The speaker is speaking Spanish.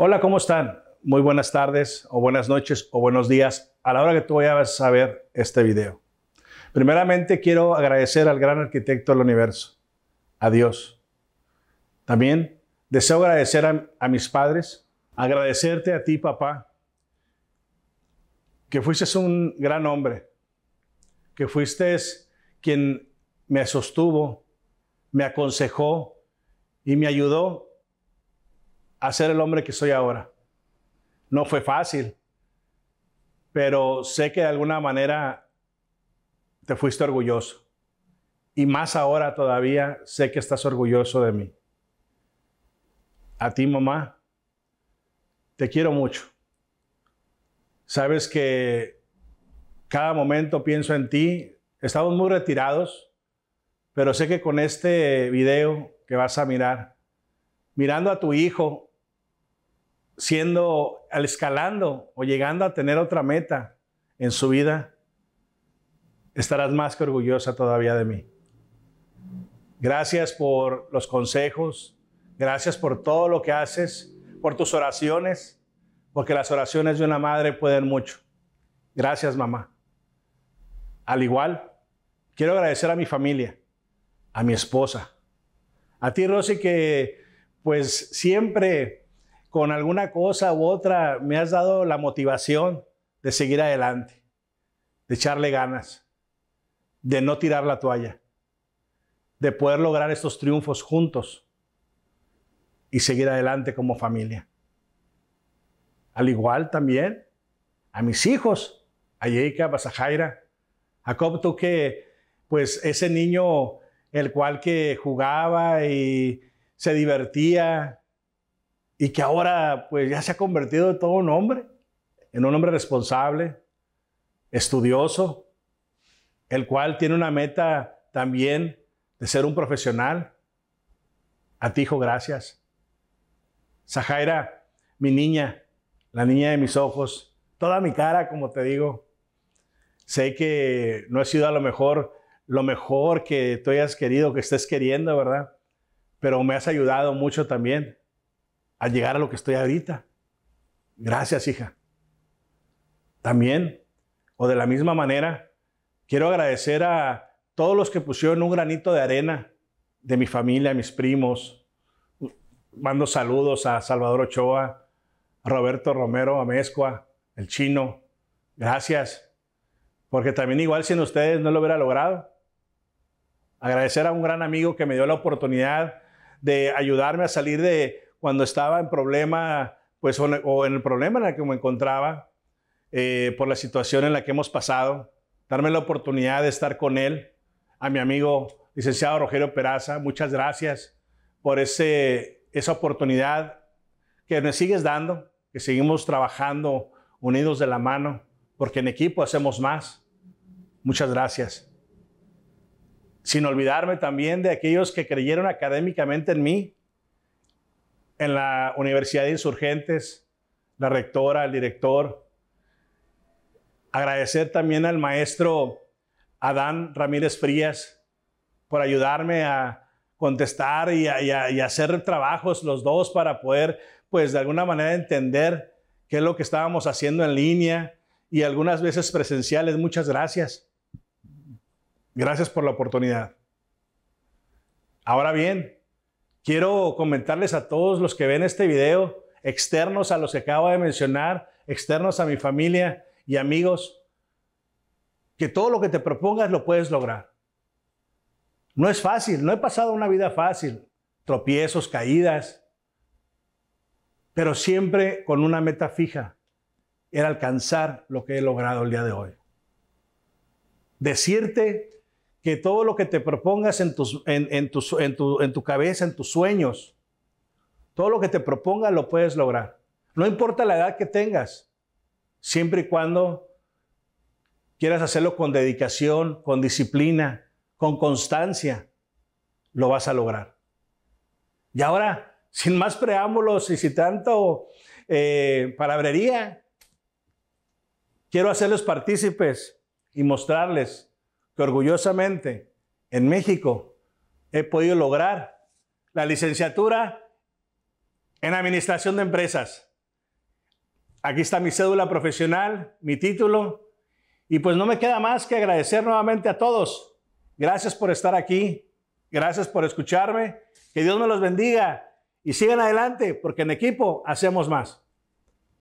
Hola, ¿cómo están? Muy buenas tardes o buenas noches o buenos días a la hora que tú vayas a ver este video. Primeramente quiero agradecer al gran arquitecto del universo, a Dios. También deseo agradecer a, mis padres, agradecerte a ti papá, que fuiste un gran hombre, que fuiste quien me sostuvo, me aconsejó y me ayudó a ser el hombre que soy ahora. No fue fácil, pero sé que de alguna manera te fuiste orgulloso. Y más ahora todavía sé que estás orgulloso de mí. A ti, mamá, te quiero mucho. Sabes que cada momento pienso en ti. Estamos muy retirados, pero sé que con este video que vas a mirar, mirando a tu hijo siendo, al escalando o llegando a tener otra meta en su vida, estarás más que orgullosa todavía de mí. Gracias por los consejos, gracias por todo lo que haces, por tus oraciones, porque las oraciones de una madre pueden mucho. Gracias, mamá. Al igual, quiero agradecer a mi familia, a mi esposa, a ti, Rosy, que pues siempre con alguna cosa u otra me has dado la motivación de seguir adelante, de echarle ganas, de no tirar la toalla, de poder lograr estos triunfos juntos y seguir adelante como familia. Al igual también a mis hijos, a Jacob, a Zahaira, a Copto, que pues ese niño el cual que jugaba y se divertía y que ahora pues ya se ha convertido en todo un hombre, en un hombre responsable, estudioso, el cual tiene una meta también de ser un profesional. A ti, hijo, gracias. Zahaira, mi niña, la niña de mis ojos, toda mi cara, como te digo. Sé que no he sido a lo mejor lo mejor que tú hayas querido, que estés queriendo, ¿verdad? Pero me has ayudado mucho también al llegar a lo que estoy ahorita. Gracias, hija. También, o de la misma manera, quiero agradecer a todos los que pusieron un granito de arena de mi familia, mis primos. Mando saludos a Salvador Ochoa, a Roberto Romero Amezcua, el chino. Gracias, porque también igual sin ustedes no lo hubiera logrado. Agradecer a un gran amigo que me dio la oportunidad de ayudarme a salir de cuando estaba en problema, pues, o en el problema en el que me encontraba, eh, por la situación en la que hemos pasado, darme la oportunidad de estar con él, a mi amigo licenciado Rogelio Peraza, muchas gracias por ese, esa oportunidad que me sigues dando, que seguimos trabajando unidos de la mano, porque en equipo hacemos más. Muchas gracias. Sin olvidarme también de aquellos que creyeron académicamente en mí, en la Universidad de Insurgentes, la rectora, el director. Agradecer también al maestro Adán Ramírez Frías por ayudarme a contestar y, a, y hacer trabajos los dos para poder, pues, de alguna manera entender qué es lo que estábamos haciendo en línea y algunas veces presenciales. Muchas gracias. Gracias por la oportunidad. Ahora bien, Quiero comentarles a todos los que ven este video, externos a los que acabo de mencionar, externos a mi familia y amigos, que todo lo que te propongas lo puedes lograr. No es fácil, no he pasado una vida fácil, tropiezos, caídas, pero siempre con una meta fija, era alcanzar lo que he logrado el día de hoy. Decirte que todo lo que te propongas en, tus, en, tu, cabeza, en tus sueños, todo lo que te propongas lo puedes lograr. No importa la edad que tengas, siempre y cuando quieras hacerlo con dedicación, con disciplina, con constancia, lo vas a lograr. Y ahora, sin más preámbulos y sin tanto eh, palabrería, quiero hacerles partícipes y mostrarles orgullosamente en México he podido lograr la licenciatura en Administración de Empresas. Aquí está mi cédula profesional, mi título, y pues no me queda más que agradecer nuevamente a todos. Gracias por estar aquí, gracias por escucharme, que Dios me los bendiga y sigan adelante porque en equipo hacemos más.